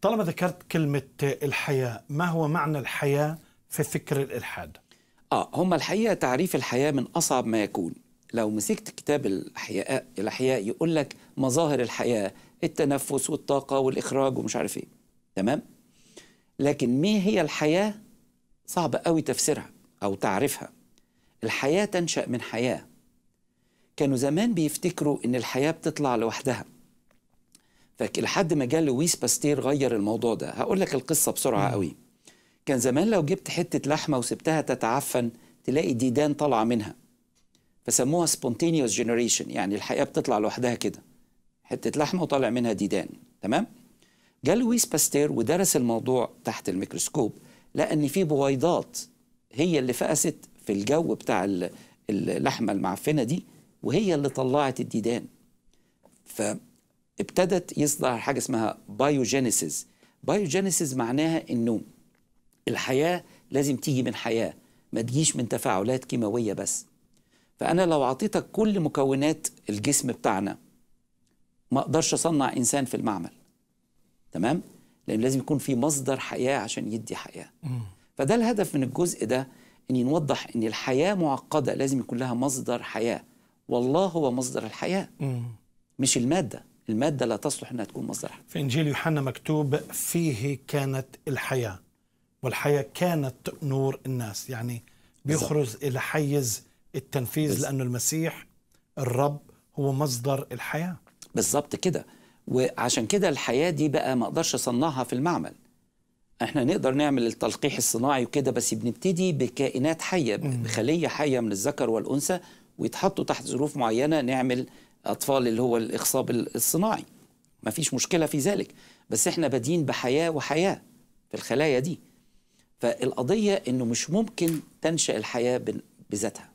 طالما ذكرت كلمة الحياة ما هو معنى الحياة في فكر الإلحاد؟ آه هم الحقيقة تعريف الحياة من أصعب ما يكون لو مسكت كتاب الحياة, الحياة يقول لك مظاهر الحياة التنفس والطاقة والإخراج ومش عارف إيه تمام؟ لكن ما هي الحياة صعب قوي تفسيرها أو تعريفها الحياة تنشأ من حياة كانوا زمان بيفتكروا إن الحياة بتطلع لوحدها فلحد ما جه لويس باستير غير الموضوع ده هقول لك القصه بسرعه قوي كان زمان لو جبت حته لحمه وسبتها تتعفن تلاقي ديدان طالعه منها فسموها سبونتينيوس جنريشن يعني الحقيقه بتطلع لوحدها كده حته لحمه وطالع منها ديدان تمام جه لويس باستير ودرس الموضوع تحت الميكروسكوب لقى ان في بويضات هي اللي فقست في الجو بتاع اللحمه المعفنه دي وهي اللي طلعت الديدان ف ابتدت يصنع حاجه اسمها بايوجينيسيس بايوجينيسيس معناها انه الحياه لازم تيجي من حياه ما تجيش من تفاعلات كيماويه بس فانا لو اعطيتك كل مكونات الجسم بتاعنا ما اقدرش اصنع انسان في المعمل تمام لان لازم يكون في مصدر حياه عشان يدي حياه فده الهدف من الجزء ده ان نوضح ان الحياه معقده لازم يكون لها مصدر حياه والله هو مصدر الحياه مش الماده المادة لا تصلح أنها تكون مصدر حياة في إنجيل يوحنا مكتوب فيه كانت الحياة والحياة كانت نور الناس يعني بيخرج إلى حيز التنفيذ لأنه المسيح الرب هو مصدر الحياة بالظبط كده وعشان كده الحياة دي بقى ما أقدرش أصنعها في المعمل احنا نقدر نعمل التلقيح الصناعي وكده بس بنبتدي بكائنات حيه بخليه حيه من الذكر والانثى ويتحطوا تحت ظروف معينه نعمل اطفال اللي هو الاخصاب الصناعي ما فيش مشكله في ذلك بس احنا بادين بحياه وحياه في الخلايا دي فالقضيه انه مش ممكن تنشا الحياه بذاتها